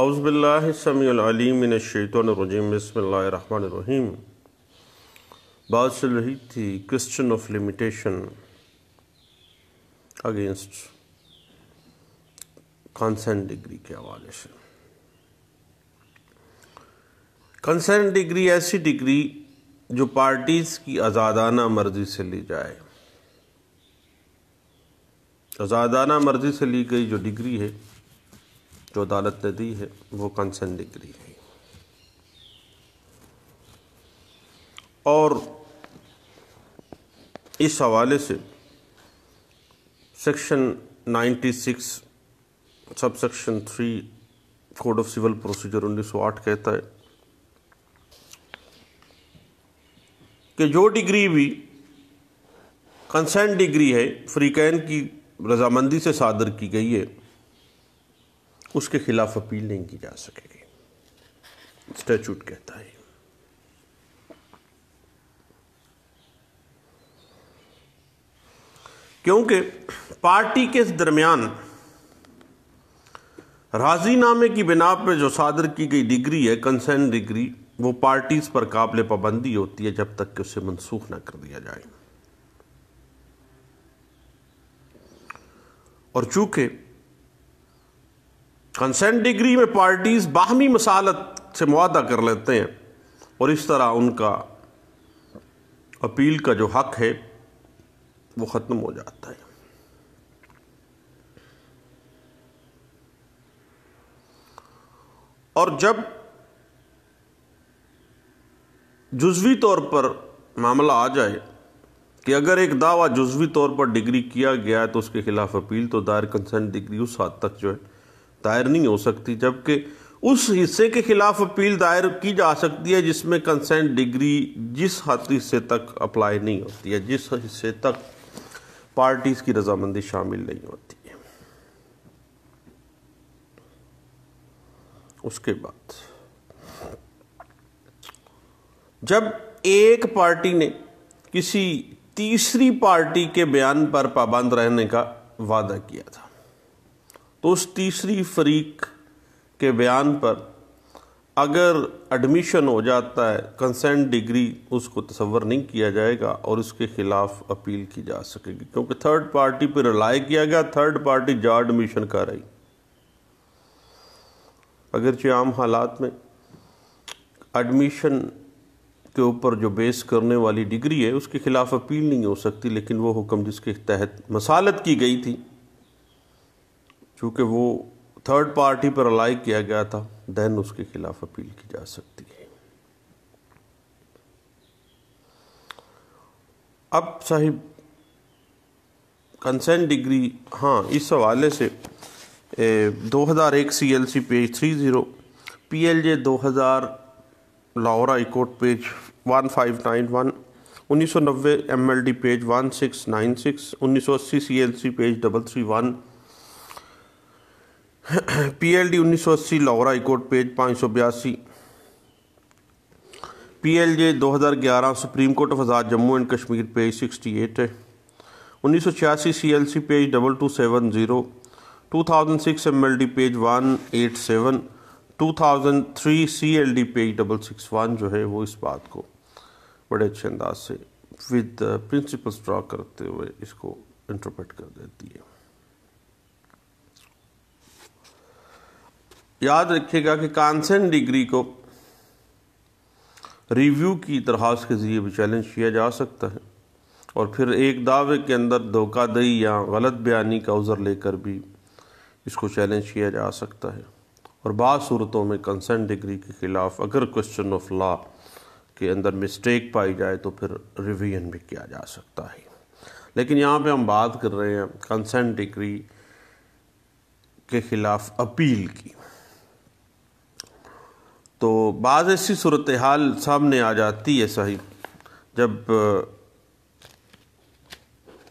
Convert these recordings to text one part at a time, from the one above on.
अउज़बिल्लासमीमिनशैतरजीम बसमीम बात चल रही थी question of limitation against consent decree के हवाले से कंसेंट डिग्री ऐसी डिग्री जो पार्टीज़ की आज़ादाना मर्ज़ी से ली जाए आज़ादाना मर्ज़ी से ली गई जो डिग्री है जो अदालत ने दी है वो कंसेंट डिग्री है और इस हवाले से सेक्शन 96 सब section three code of civil procedure 1908 कहता है कि जो डिग्री भी कंसेंट डिग्री है फ्रीकैन की रजामंदी से सादर की गई है उसके खिलाफ अपील नहीं की जा सकेगी स्टैचूट कहता है क्योंकि पार्टी के दरमियान राजीनामे की बिना पर जो सादर की गई डिग्री है कंसेंट डिग्री वो पार्टीज पर काबिल पाबंदी होती है जब तक कि उसे मनसूख ना कर दिया जाए और चूंकि कंसेंट डिग्री में पार्टीज़ बाहमी मसालत से मुआदा कर लेते हैं और इस तरह उनका अपील का जो हक है वो ख़त्म हो जाता है और जब जुजवी तौर पर मामला आ जाए कि अगर एक दावा जुजवी तौर पर डिग्री किया गया है तो उसके खिलाफ अपील तो दायर कंसेंट डिग्री उस हद तक जो है दायर नहीं हो सकती जबकि उस हिस्से के खिलाफ अपील दायर की जा सकती है जिसमें कंसेंट डिग्री जिस हद हिस्से तक अप्लाई नहीं होती है जिस हिस्से तक पार्टीज की रजामंदी शामिल नहीं होती है उसके बाद जब एक पार्टी ने किसी तीसरी पार्टी के बयान पर पाबंद रहने का वादा किया था तो उस तीसरी फरीक के बयान पर अगर एडमिशन हो जाता है कंसेंट डिग्री उसको तस्वर नहीं किया जाएगा और उसके ख़िलाफ़ अपील की जा सकेगी क्योंकि थर्ड पार्टी पर रिलाय किया गया थर्ड पार्टी जा एडमिशन कर रही अगरचे आम हालात में एडमिशन के ऊपर जो बेस करने वाली डिग्री है उसके ख़िलाफ़ अपील नहीं हो सकती लेकिन वो हुक्म जिसके तहत मसालत की गई थी चूँकि वो थर्ड पार्टी पर अलाइक किया गया था देन उसके खिलाफ अपील की जा सकती है अब साहिब कंसेंट डिग्री हाँ इस हवाले से दो हज़ार एक C L C page three zero P L J दो हज़ार लाहौरा इकोट page one five nine one उन्नीस सौ नब्बे M L D page one six nine six उन्नीस सौ अस्सी C L C page double three one P L D उन्नीस सौ अस्सी लाहौर हाईकोर्ट पेज पाँच सौ बयासी पी एल जे दो हज़ार ग्यारह Supreme Court of Azad Jammu and Kashmir page sixty eight है उन्नीस सौ छियासी C L C page double two seven zero two thousand six M L D page one eight seven two thousand three C L D page double six one जो है वो इस बात को बड़े अच्छे अंदाज से विद प्रिंसिपल्स ड्रा करते हुए इसको इंटरप्रेट कर देती है याद रखिएगा कि कांसेंट डिग्री को रिव्यू की दरख्वास्त के ज़रिए भी चैलेंज किया जा सकता है और फिर एक दावे के अंदर धोखादही या गलत बयानी का उज़र लेकर भी इसको चैलेंज किया जा सकता है और बाद सूरतों में कंसेंट डिग्री के ख़िलाफ़ अगर क्वेश्चन ऑफ लॉ के अंदर मिस्टेक पाई जाए तो फिर रिवीजन भी किया जा सकता है लेकिन यहाँ पे हम बात कर रहे हैं कंसेंट डिग्री के ख़िलाफ़ अपील की तो बाज़ ऐसी सूरत हाल सामने आ जाती है सही जब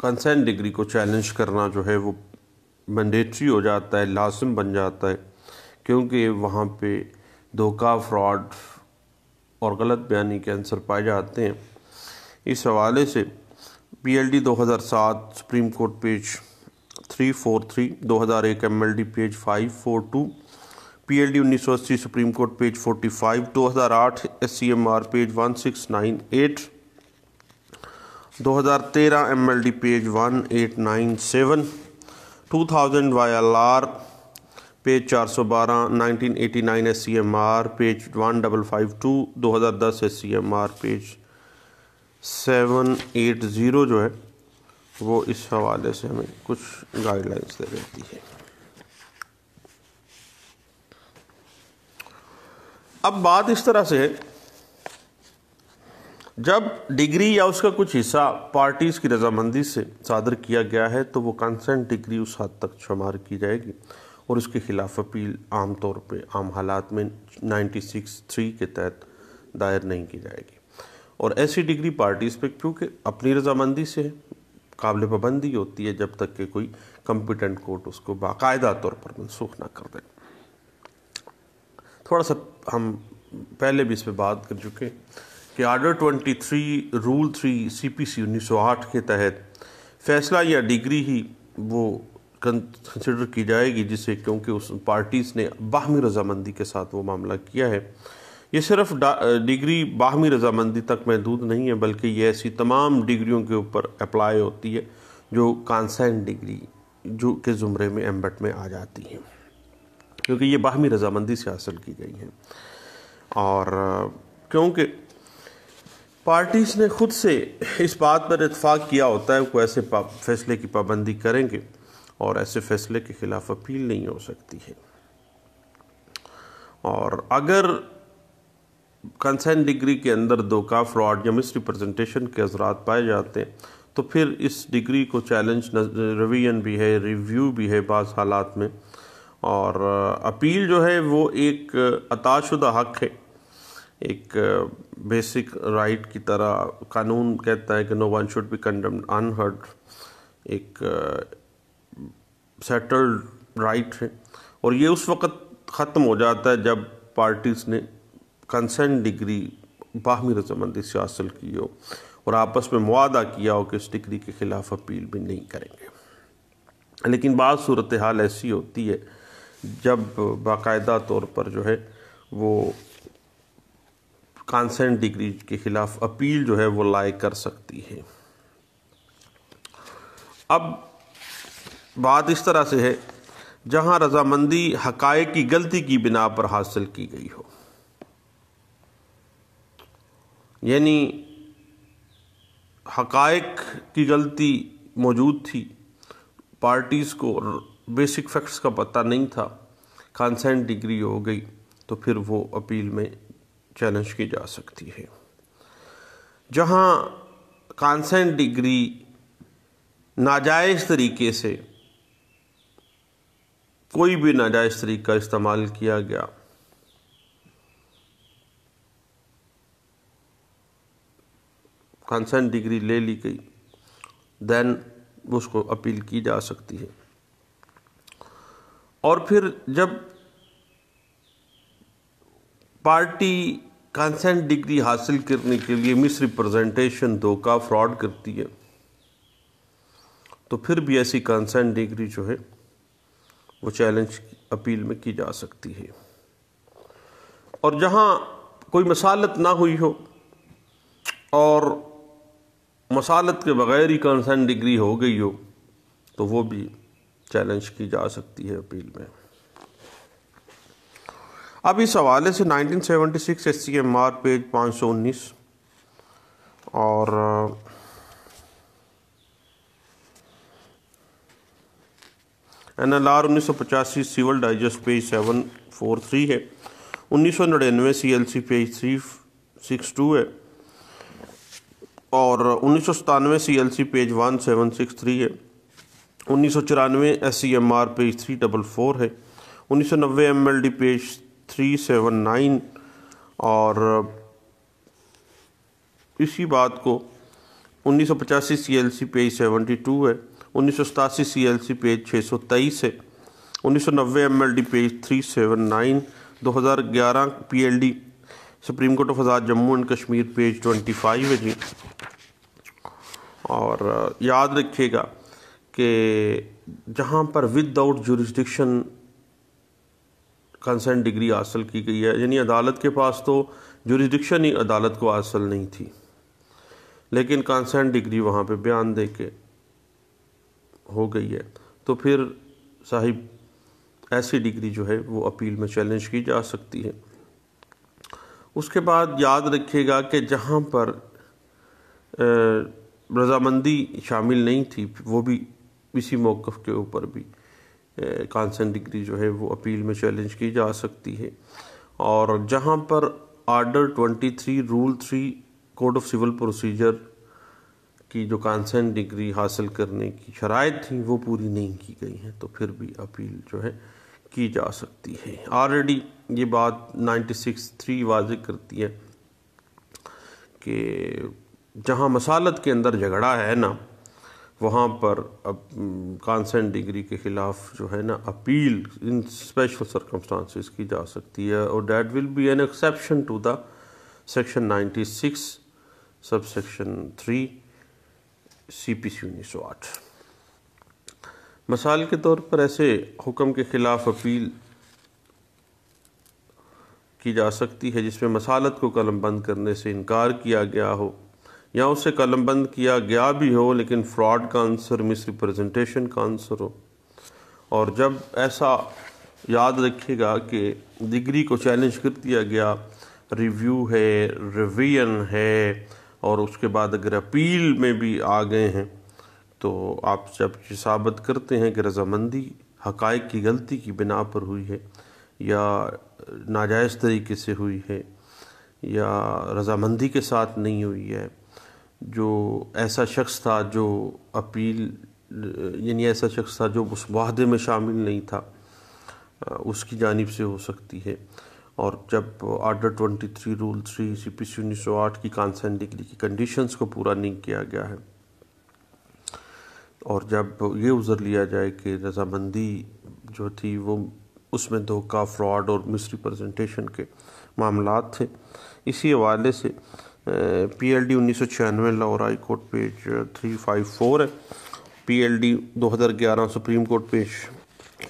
कंसेंट डिग्री को चैलेंज करना जो है वो मैंडेट्री हो जाता है लाजम बन जाता है क्योंकि वहाँ पे धोखा फ्रॉड और गलत बयानी के आंसर पाए जाते हैं इस हवाले से पी एल डी दो हज़ार सात Supreme Court page three four three दो हज़ार एक M L D page five four two P L D उन्नीस सौ अस्सी Supreme Court page forty five दो हज़ार आठ S C M R page one six nine eight दो हज़ार तेरह M L D page one eight nine seven two thousand Y L R page चार सौ बारह nineteen eighty nine S C M R page one double five two दो हज़ार दस S C M R page seven eight zero जो है वो इस हवाले से हमें कुछ गाइडलाइंस दे देती है अब बात इस तरह से है जब डिग्री या उसका कुछ हिस्सा पार्टीज़ की रजामंदी से सादर किया गया है तो वो कंसेंट डिग्री उस हद तक शुमार की जाएगी और उसके खिलाफ अपील आम तौर पे आम हालात में थ्री के तहत दायर नहीं की जाएगी और ऐसी डिग्री पार्टीज़ पे क्योंकि अपनी रजामंदी से काबिल पाबंदी होती है जब तक कि कोई कंपिटेंट कोर्ट उसको बाकायदा तौर पर मनसूख ना कर दे थोड़ा सा हम पहले भी इस पर बात कर चुके कि आर्डर 23 रूल 3 सीपीसी 1908 के तहत फैसला या डिग्री ही वो कंसिडर की जाएगी जिसे क्योंकि उस पार्टीज़ ने बाहमी रजामंदी के साथ वो मामला किया है ये सिर्फ डिग्री बाहमी रजामंदी तक महदूद नहीं है बल्कि ये ऐसी तमाम डिग्रियों के ऊपर अप्लाई होती है जो कॉन्सेंट डिग्री जो के ज़ुमरे में एम्बट में आ जाती हैं क्योंकि ये बाहमी रजामंदी से हासिल की गई हैं और क्योंकि पार्टीज़ ने ख़ुद से इस बात पर इतफाक़ किया होता है वो ऐसे फैसले की पाबंदी करेंगे और ऐसे फैसले के ख़िलाफ़ अपील नहीं हो सकती है और अगर कंसेंट डिग्री के अंदर धोखा फ्रॉड या मिस रिप्रजेंटेशन के अजरात पाए जाते हैं तो फिर इस डिग्री को चैलेंज रिवीजन भी है रिव्यू भी है बाज़ हालात में और अपील जो है वो एक अताशुदा हक है एक बेसिक राइट की तरह कानून कहता है कि no one should be condemned unheard एक सेटल्ड राइट है और ये उस वक़्त ख़त्म हो जाता है जब पार्टीज़ ने कंसेंट डिग्री बाहमी रजामंदी से हासिल की हो और आपस में मुआदा किया हो कि इस डिग्री के ख़िलाफ़ अपील भी नहीं करेंगे लेकिन बाद सूरत हाल ऐसी होती है जब बाकायदा तौर पर जो है वो कंसेंट डिग्री के ख़िलाफ़ अपील जो है वो लाए कर सकती है अब बात इस तरह से है जहां रजामंदी हकाए की गलती की बिना पर हासिल की गई हो यानी हकायक की गलती मौजूद थी पार्टीज़ को बेसिक फैक्ट्स का पता नहीं था कंसेंट डिग्री हो गई तो फिर वो अपील में चैलेंज की जा सकती है जहाँ कंसेंट डिग्री नाजायज़ तरीके से कोई भी नाजायज़ तरीका इस्तेमाल किया गया कंसेंट डिग्री ले ली गई देन उसको अपील की जा सकती है और फिर जब पार्टी कंसेंट डिग्री हासिल करने के लिए मिस रिप्रेजेंटेशन धोखा फ्रॉड करती है तो फिर भी ऐसी कंसेंट डिग्री जो है वो चैलेंज अपील में की जा सकती है और जहाँ कोई मसालत ना हुई हो और मसालत के बग़ैर ही कंसेंट डिग्री हो गई हो तो वो भी चैलेंज की जा सकती है अपील में अब इस हवाले से 1976 seventy six S C M R page पाँच सौ उन्नीस और एन एल आर उन्नीस सौ पचासी civil digest page seven four three है उन्नीस सौ नड़िनवे C L C page three six two है और उन्नीस सौ सतानवे C L C page one seven six three है उन्नीस सौ चौरानवे S C M R page three double four है उन्नीस सौ नब्बे M L D page three seven nine और इसी बात को उन्नीस सौ पचासी C L C page seventy to है उन्नीस सौ सतासी सी एल सी पेज छः सौ तेईस है उन्नीस सौ नब्बे M L D page three seven nine दो हज़ार ग्यारह P L D Supreme Court of Azad Jammu and Kashmir page twenty five है जी और याद रखिएगा कि जहाँ पर विदाउट जुरिस्डिक्शन कंसेंट डिग्री हासिल की गई है यानी अदालत के पास तो जुरिस्डिक्शन ही अदालत को हासिल नहीं थी लेकिन कंसेंट डिग्री वहाँ पे बयान दे के हो गई है तो फिर साहिब ऐसी डिग्री जो है वो अपील में चैलेंज की जा सकती है उसके बाद याद रखिएगा कि जहाँ पर रजामंदी शामिल नहीं थी वो भी इसी मौक़ के ऊपर भी कांसन डिग्री जो है वो अपील में चैलेंज की जा सकती है और जहाँ पर order 23 rule three code of civil procedure की जो कांसन डिग्री हासिल करने की शराय थी वो पूरी नहीं की गई हैं तो फिर भी अपील जो है की जा सकती है ऑलरेडी ये बात नाइन्टी सिक्स थ्री वाज करती है कि जहाँ मसालत के अंदर झगड़ा है ना वहाँ पर अब कॉन्सेंट डिग्री के ख़िलाफ़ जो है ना अपील इन स्पेशल सरकमस्टांसिस की जा सकती है और that will be an exception to the section six sub section three C P C उन्नीस सौ आठ मिसाल के तौर पर ऐसे हुक्म के ख़िलाफ़ अपील की जा सकती है जिसमें मसालत को कलम बंद करने से इनकार किया गया हो या उसे कलमबंद किया गया भी हो लेकिन फ्रॉड का आंसर मिसरिप्रजेंटेशन का आंसर हो और जब ऐसा याद रखिएगा कि डिग्री को चैलेंज कर दिया गया रिव्यू है रिवीजन है और उसके बाद अगर अपील में भी आ गए हैं तो आप जब ये साबित करते हैं कि रजामंदी हकायक की गलती की बिना पर हुई है या नाजायज़ तरीके से हुई है या रजामंदी के साथ नहीं हुई है जो ऐसा शख्स था जो अपील यानी ऐसा शख्स था जो उस वाहदे में शामिल नहीं था उसकी जानब से हो सकती है और जब order 23 rule three C P C उन्नीस सौ आठ की कानसन डिग्री की कंडीशंस को पूरा नहीं किया गया है और जब ये उज़र लिया जाए कि रजामंदी जो थी वो उसमें धोखा फ्रॉड और मिस रिप्रजेंटेशन के मामला थे इसी हवाले से पी एल डी उन्नीस सौ छियानवे Lahore high court page three five four है पी एल डी दो हज़ार ग्यारह Supreme Court page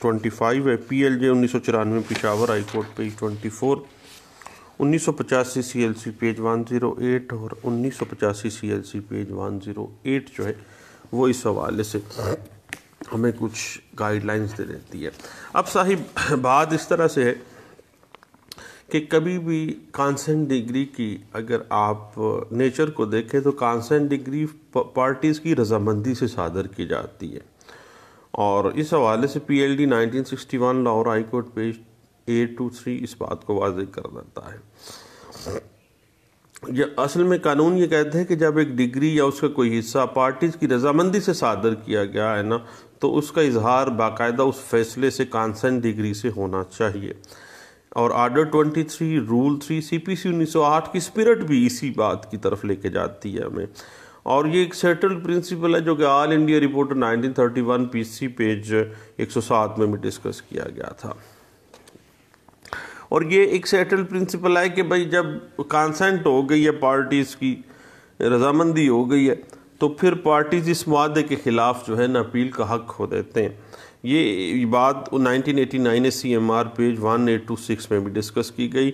twenty five है पी एल उन्नीस सौ चौरानवे Peshawar High court page twenty four उन्नीस सौ पचासी C L C page one zero eight और उन्नीस सौ पचासी C L C page one zero eight जो है वो इस हवाले से हमें कुछ गाइडलाइंस दे देती है अब साहिब बात इस तरह से है कि कभी भी कांसेंट डिग्री की अगर आप नेचर uh, को देखें तो कांसेंट डिग्री पार्टीज़ की रजामंदी से सादर की जाती है और इस हवाले से P L D nineteen sixty one Lahore high court page A two three इस बात को वाज कर देता है जब असल में कानून ये कहते हैं कि जब एक डिग्री या उसका कोई हिस्सा पार्टीज़ की रजामंदी से सादर किया गया है ना तो उसका इजहार बाकायदा उस फैसले से कांसेंट डिग्री से होना चाहिए और आर्डर 23 रूल 3 सीपीसी 1908 की स्पिरिट भी इसी बात की तरफ लेके जाती है हमें और ये एक सेटल्ड प्रिंसिपल है जो कि All India Report 1931 PC page 107 में भी डिस्कस किया गया था और ये एक सेटल्ड प्रिंसिपल है कि भाई जब कंसेंट हो गई है पार्टीज़ की रजामंदी हो गई है तो फिर पार्टीज इस मादे के ख़िलाफ़ जो है ना अपील का हक हो देते हैं ये बात 1989 आर पेज 1826 में भी डिस्कस की गई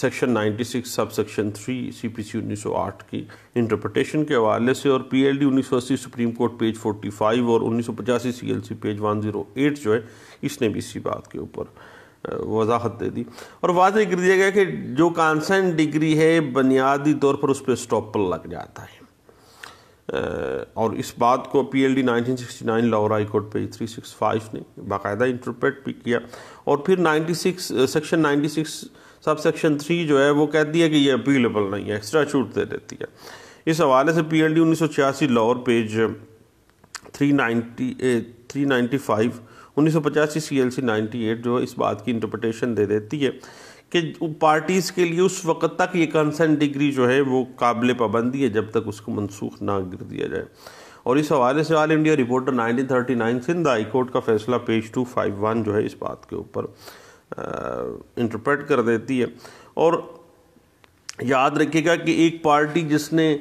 सेक्शन 96 सब section three C P C उन्नीस सौ आठ की इंटरप्रटेशन के हवाले से और पी एल डी उन्नीस सौ अस्सी Supreme Court page forty five और उन्नीस सौ पचासी C L C page one zero eight जो है इसने भी इसी बात के ऊपर वजाहत दे दी और वाजह कर दिया गया कि जो कांसेंट डिग्री है बुनियादी तौर पर उस पर स्टॉपल लग जाता है और इस बात को P sixty nine Lahore high court page five ने बाकायदा इंटरप्रेट भी किया और फिर 96 सेक्शन 96 सब सेक्शन थ्री जो है वो कहती है कि ये अपीलेबल नहीं है एक्स्ट्रा छूट दे देती है इस हवाले से पी एल डी उन्नीस सौ छियासी Lahore page three ninety three ninety five उन्नीस सौ पचासी C L C ninety eight जो इस बात की इंटरप्रटेशन दे देती है कि पार्टीज़ के लिए उस वक्त तक ये कंसेंट डिग्री जो है वो काबिल पाबंदी है जब तक उसको मनसूख ना कर दिया जाए और इस हवाले से all India reporter 1939 Sindh high court का फैसला पेज 251 जो है इस बात के ऊपर इंटरप्रेट कर देती है और याद रखिएगा कि एक पार्टी जिसने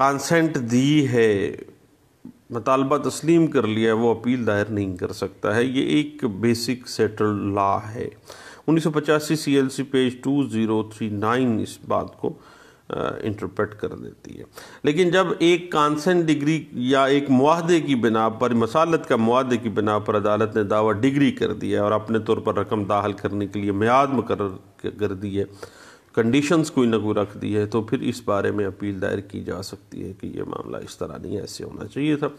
कंसेंट दी है मतालबा तस्लीम कर लिया है वो अपील दायर नहीं कर सकता है ये एक बेसिक सेटल लॉ है उन्नीस सौ पचासी C L C page two zero three nine इस बात को इंटरप्रेट कर देती है लेकिन जब एक कांसेंट डिग्री या एक माहदे की बिना पर मसालत का माहदे की बिना पर अदालत ने दावा डिग्री कर दिया और अपने तौर पर रकम दाखिल करने के लिए म्याद मुकर कर दी है कंडीशंस कोई ना कोई रख दी है तो फिर इस बारे में अपील दायर की जा सकती है कि ये मामला इस तरह नहीं ऐसे होना चाहिए था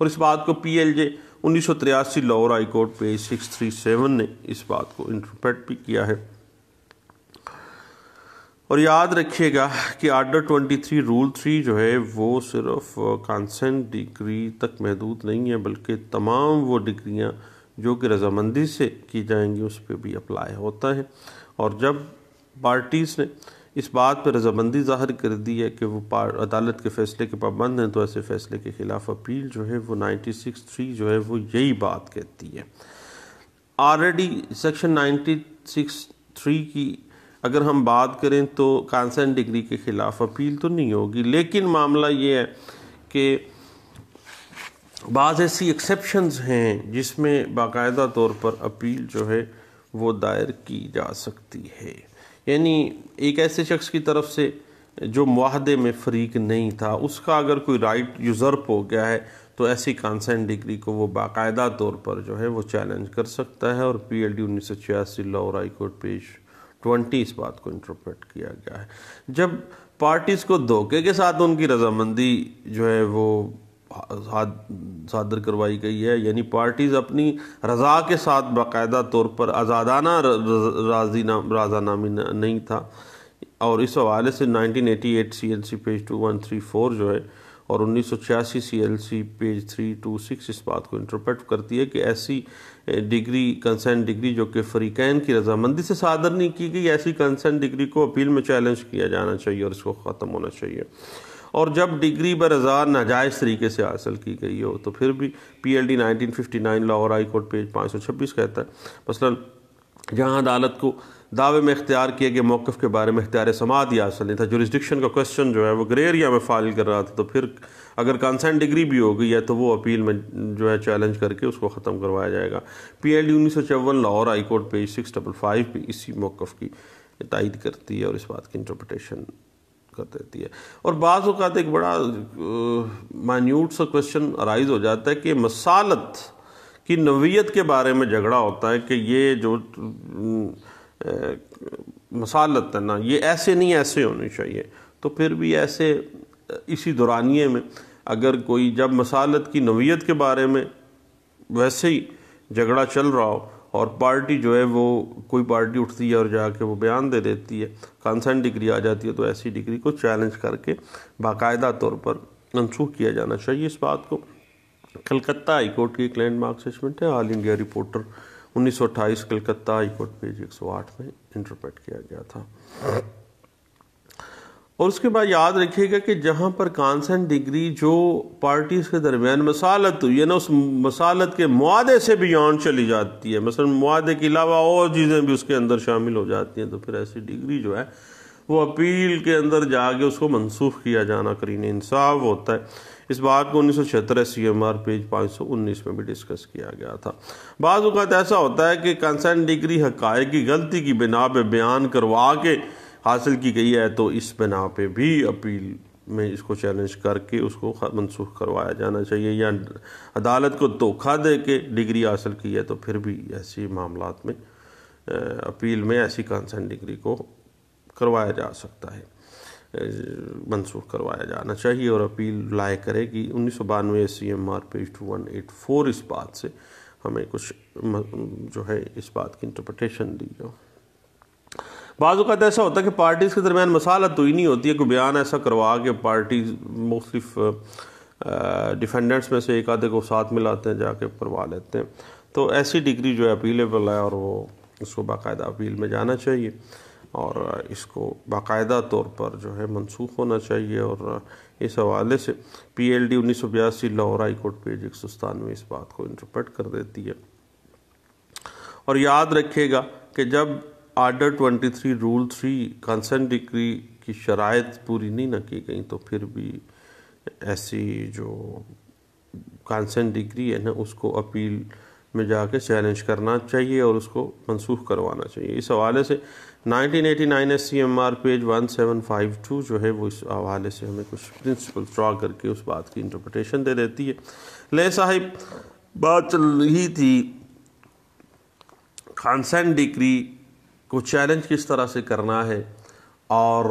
और इस बात को पी एल जे उन्नीस सौ तिरासी Lahore high court page six three seven ने इस बात को इंटरप्रेट भी किया है और याद रखिएगा कि order twenty three rule three जो है वो सिर्फ कॉन्सेंट डिग्री तक महदूद नहीं है बल्कि तमाम वो डिग्रियाँ जो कि रजामंदी से की जाएंगी उस पर भी अप्लाई होता है और जब पार्टीज़ ने इस बात पर रजामंदी जाहिर कर दी है कि वो अदालत के फैसले के पाबंद हैं तो ऐसे फैसले के ख़िलाफ़ अपील जो है वो नाइन्टी सिक्स थ्री जो है वो यही बात कहती है already section ninety six three की अगर हम बात करें तो कंसेंट डिग्री के ख़िलाफ़ अपील तो नहीं होगी लेकिन मामला ये है कि बाज़ ऐसी एक्सेप्शंस हैं जिसमें बाकायदा तौर पर अपील जो है वो दायर की जा सकती है यानी एक ऐसे शख्स की तरफ से जो माहदे में फरीक नहीं था उसका अगर कोई राइट यूज़र्प हो गया है तो ऐसी कंसेंट डिग्री को वो बाकायदा तौर पर जो है वो चैलेंज कर सकता है और पी एल डी उन्नीस सौ छियासी Lahore high court page twenty इस बात को इंटरप्रेट किया गया है जब पार्टीज़ को धोखे के साथ उनकी रजामंदी जो है वो सादर करवाई गई है यानी पार्टीज़ अपनी रज़ा के साथ बाकायदा तौर पर आज़ादाना राजी नाम राजानामी नहीं था और इस हवाले से 1988 सी पेज 2134 जो है और उन्नीस सौ छियासी C L C page three two six इस बात को इंटरप्रेट करती है कि ऐसी डिग्री कंसेंट डिग्री जो कि फरीकैन की रजामंदी से सादर नहीं की गई ऐसी कंसेंट डिग्री को अपील में चैलेंज किया जाना चाहिए और इसको ख़त्म होना चाहिए और जब डिग्री बरज़ा नाजायज़ तरीके से हासिल की गई हो तो फिर भी P L D nineteen fifty nine Lahore high court page पाँच सौ छब्बीस कहता है मसलन जहाँ अदालत को दावे में इख्तियार किए गए मौक़ के बारे में इख्तियार समात ही हासिल नहीं था जुरिस्डिक्शन का क्वेश्चन जो है वो ग्रे एरिया में फाइल कर रहा था तो फिर अगर कंसेंट डिग्री भी हो गई है तो वो अपील में जो है चैलेंज करके उसको ख़त्म करवाया जाएगा पी एल डी उन्नीस सौ चौवन Lahore high court page six double five भी इसी मौक़ की तायद करती है और इस बात की इंटरप्रटेशन कर देती है और बाज़ अवत एक बड़ा मान्यूट सा क्वेश्चन अराइज हो जाता है कि मसालत की नवीयत के बारे में झगड़ा होता है कि ये जो मसालत है ना ये ऐसे नहीं ऐसे होनी चाहिए तो फिर भी ऐसे इसी दौरानिए में अगर कोई जब मसालत की नवीयत के बारे में वैसे ही झगड़ा चल रहा हो और पार्टी जो है वो कोई पार्टी उठती है और जाके वो बयान दे देती है कंसर्न डिग्री आ जाती है तो ऐसी डिग्री को चैलेंज करके बाकायदा तौर पर मनसूख किया जाना चाहिए इस बात को कलकत्ता हाई कोर्ट की एक लैंडमार्क जजमेंट है all India reporter 1928 Calcutta high court page 108 में इंटरप्रेट किया गया था और उसके बाद याद रखिएगा कि जहाँ पर कॉन्सेंट डिग्री जो पार्टीज़ के दरमियान मसालत हुई है ना उस मसालत के मुआदे से भी ऑन चली जाती है मसलन मुआदे के अलावा और चीज़ें भी उसके अंदर शामिल हो जाती हैं तो फिर ऐसी डिग्री जो है वो अपील के अंदर जाके उसको मनसूख किया जाना करीन इंसाफ होता है इस बात को उन्नीस सौ छिहत्तर सी एम आर पेज पाँच सौ उन्नीस में भी डिस्कस किया गया था बाज़ात ऐसा होता है कि कंसेंट डिग्री हक़ की गलती की बिना पर बयान करवा के हासिल की गई है तो इस बना पे भी अपील में इसको चैलेंज करके उसको मनसूख करवाया जाना चाहिए या अदालत को धोखा दे के डिग्री हासिल की है तो फिर भी ऐसे मामला में अपील में ऐसी कंसर्न डिग्री को करवाया जा सकता है मनसूख करवाया जाना चाहिए और अपील लाए करें कि उन्नीस सौ बानवे C M R page two one eight four इस बात से हमें कुछ जो है इस बात की इंटरप्रटेशन दी जाओ बाज़ात ऐसा होता है कि पार्टीज़ के दरमियान मसालत तो ही नहीं होती है कोई बयान ऐसा करवा के पार्टी मुख्तफ डिफेंडेंट्स में से एक आधे को साथ मिलाते हैं जाके करवा लेते हैं तो ऐसी डिग्री जो है अपीलेबल है और वो उसको बाकायदा अपील में जाना चाहिए और इसको बाकायदा तौर पर जो है मनसूख होना चाहिए और इस हवाले से पी एल डी उन्नीस सौ बयासी लाहौर हाई कोर्ट पेज एक सौ सतानवे इस बात को इंटरप्रेट कर देती है और याद रखिएगा कि जब order 23 rule three consent decree की शरात पूरी नहीं ना की गई तो फिर भी ऐसी जो कंसेंट डिग्री है ना उसको अपील में जाके चैलेंज करना चाहिए और उसको मनसूख करवाना चाहिए इस हवाले से 1989 eighty nine S C M R page two जो है वो इस हवाले से हमें कुछ प्रिंसिपल ड्रा करके उस बात की इंटरप्रटेशन दे देती है ले साहिब बात चल रही थी कंसेंट डिग्री को चैलेंज किस तरह से करना है और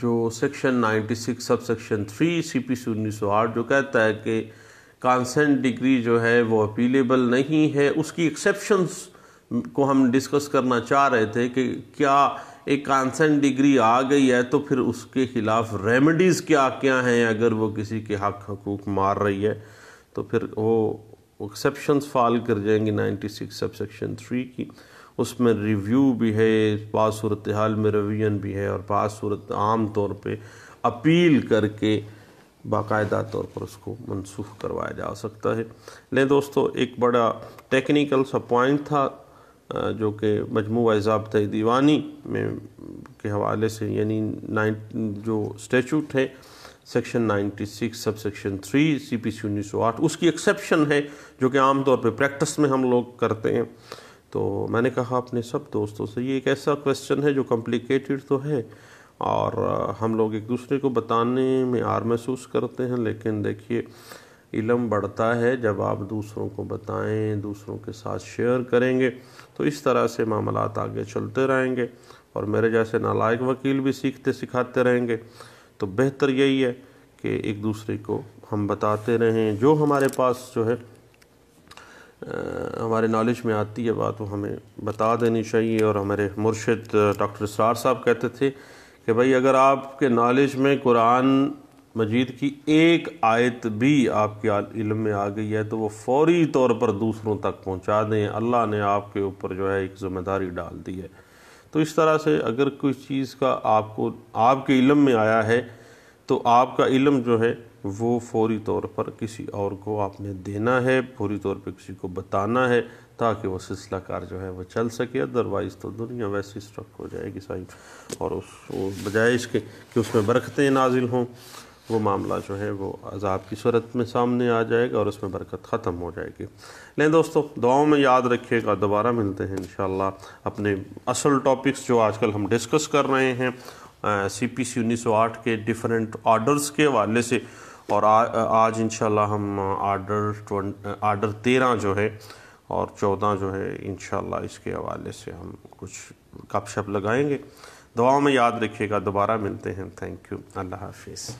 जो सेक्शन 96 सब section three C P C उन्नीस सौ आठ जो कहता है कि कॉन्सेंट डिग्री जो है वो अपीलेबल नहीं है उसकी एक्सेप्शंस को हम डिस्कस करना चाह रहे थे कि क्या एक कॉन्सेंट डिग्री आ गई है तो फिर उसके ख़िलाफ़ रेमेडीज़ क्या क्या हैं अगर वो किसी के हक हकूक मार रही है तो फिर वो वो एक्सेप्शन फाल कर जाएंगी 96 सिक्स सबसेक्शन थ्री की उसमें रिव्यू भी है बाद सूरत हाल में रिवीजन भी है और बाद सूरत आम तौर पे अपील करके बाकायदा तौर पर उसको मनसूख करवाया जा सकता है ले दोस्तों एक बड़ा टेक्निकल सा पॉइंट था जो कि मजमू ज़बत दीवानी में के हवाले से यानी नाइन जो स्टेचूट है सेक्शन 96 सब section three C P C उन्नीस सौ आठ उसकी एक्सेप्शन है जो कि आमतौर पर प्रैक्टिस में हम लोग करते हैं तो मैंने कहा अपने सब दोस्तों से ये एक ऐसा क्वेश्चन है जो कॉम्प्लिकेटेड तो है और हम लोग एक दूसरे को बताने में आर महसूस करते हैं लेकिन देखिए इलम बढ़ता है जब आप दूसरों को बताएं दूसरों के साथ शेयर करेंगे तो इस तरह से मामला आगे चलते रहेंगे और मेरे जैसे नालायक वकील भी सीखते सिखाते रहेंगे तो बेहतर यही है कि एक दूसरे को हम बताते रहें जो हमारे पास जो है आ, हमारे नॉलेज में आती है बात वो हमें बता देनी चाहिए और हमारे मुर्शिद डॉक्टर सरार साहब कहते थे कि भाई अगर आपके नॉलेज में कुरान मजीद की एक आयत भी आपके इल्म में आ गई है तो वो फौरी तौर पर दूसरों तक पहुंचा दें अल्लाह ने आपके ऊपर जो है एक ज़िम्मेदारी डाल दी है तो इस तरह से अगर कोई चीज़ का आपको आपके इलम में आया है तो आपका इलम जो है वो फौरी तौर पर किसी और को आपने देना है फौरी तौर पर किसी को बताना है ताकि वह सिलसिला कार जो है वह चल सके अदरवाइज़ तो दुनिया वैसी स्ट्रक हो जाएगी साहिब और उस बजाय इसके कि उसमें बरकतें नाजिल हों वो मामला जो है वो अजाब की सूरत में सामने आ जाएगा और उसमें बरकत ख़त्म हो जाएगी लेकिन दोस्तों दुआओं में याद रखिएगा दोबारा मिलते हैं इन अपने असल टॉपिक्स जो आजकल हम डिस्कस कर रहे हैं सी पी सी उन्नीस सौ आठ के डिफरेंट ऑर्डर्स के हवाले से और आ, आज इन हम आर्डर आर्डर तेरह जो है और चौदह जो है इन इसके हवाले से हम कुछ गपशप लगाएंगे दुआओं में याद रखिएगा दोबारा मिलते हैं थैंक यू अल्लाह हाफिज़